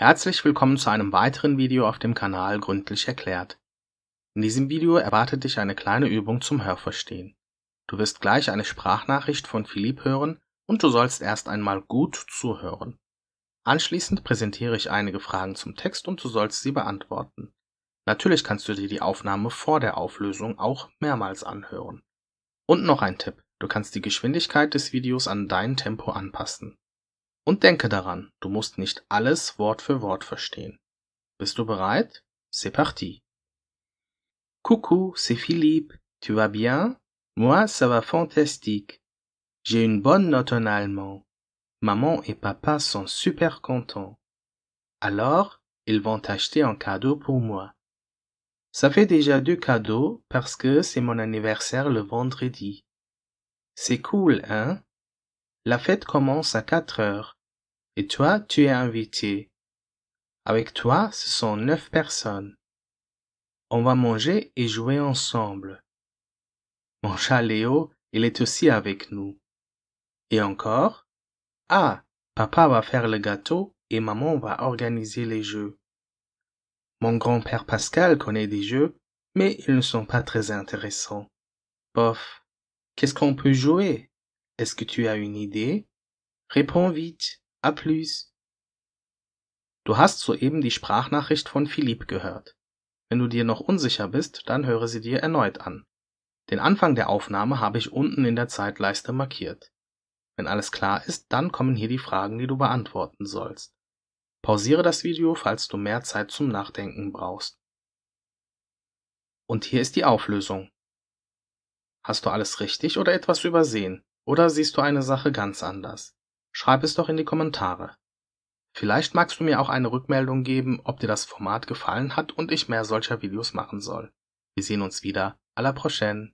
Herzlich willkommen zu einem weiteren Video auf dem Kanal Gründlich erklärt. In diesem Video erwartet dich eine kleine Übung zum Hörverstehen. Du wirst gleich eine Sprachnachricht von Philipp hören und du sollst erst einmal gut zuhören. Anschließend präsentiere ich einige Fragen zum Text und du sollst sie beantworten. Natürlich kannst du dir die Aufnahme vor der Auflösung auch mehrmals anhören. Und noch ein Tipp, du kannst die Geschwindigkeit des Videos an dein Tempo anpassen. Und denke daran, du musst nicht alles Wort für Wort verstehen. Bist du bereit? C'est parti. Coucou, c'est Philippe. Tu vas bien? Moi, ça va fantastique. J'ai une bonne note en allemand. Maman et papa sont super contents. Alors, ils vont acheter un cadeau pour moi. Ça fait déjà deux cadeaux parce que c'est mon anniversaire le vendredi. C'est cool, hein? La fête commence à quatre heures et toi tu es invité. Avec toi ce sont neuf personnes. On va manger et jouer ensemble. Mon chat Léo, il est aussi avec nous. Et encore? Ah, papa va faire le gâteau et maman va organiser les jeux. Mon grand-père Pascal connaît des jeux, mais ils ne sont pas très intéressants. Bof, qu'est-ce qu'on peut jouer Est-ce que tu as une idée Réponds vite. Applüs! Du hast soeben die Sprachnachricht von Philipp gehört. Wenn du dir noch unsicher bist, dann höre sie dir erneut an. Den Anfang der Aufnahme habe ich unten in der Zeitleiste markiert. Wenn alles klar ist, dann kommen hier die Fragen, die du beantworten sollst. Pausiere das Video, falls du mehr Zeit zum Nachdenken brauchst. Und hier ist die Auflösung. Hast du alles richtig oder etwas übersehen? Oder siehst du eine Sache ganz anders? Schreib es doch in die Kommentare. Vielleicht magst du mir auch eine Rückmeldung geben, ob dir das Format gefallen hat und ich mehr solcher Videos machen soll. Wir sehen uns wieder. À la prochaine!